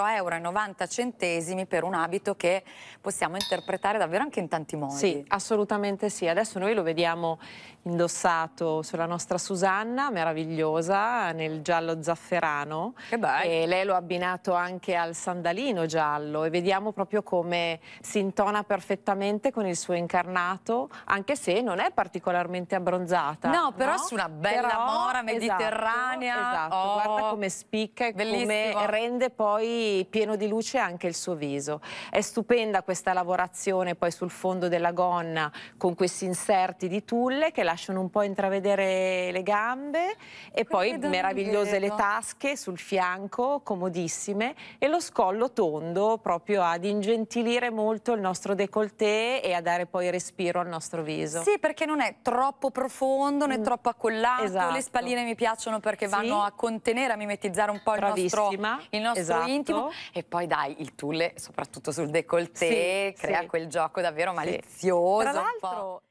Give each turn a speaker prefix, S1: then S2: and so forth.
S1: 4,90 euro per un abito che possiamo interpretare davvero anche in tanti modi. Sì,
S2: assolutamente sì. Adesso noi lo vediamo indossato sulla nostra Susanna, meravigliosa, nel giallo zafferano. Che bello. E lei lo ha abbinato anche al sandalino giallo e vediamo proprio come si intona perfettamente con il suo incarnato, anche se non è particolarmente abbronzata. No, però no? su una bella però, mora esatto, mediterranea. Esatto, esatto. Oh, guarda come spicca e bellissimo. come rende poi pieno di luce anche il suo viso. È stupenda questa lavorazione poi sul fondo della gonna con questi inserti di tulle che lasciano un po' intravedere le gambe e poi meravigliose le tasche sul fianco, comodissime, e lo scollo tondo proprio ad ingentilire molto il nostro décolleté e a dare poi respiro al nostro viso. Sì,
S1: perché non è troppo profondo né mm. troppo accollato, esatto. le spalline mi piacciono perché sì. vanno a contenere, a mimetizzare un po' il Bravissima. nostro, il nostro esatto. intimo, Esatto. E poi dai, il tulle, soprattutto sul décolleté, sì, crea sì. quel gioco davvero malizioso. Tra
S2: l'altro...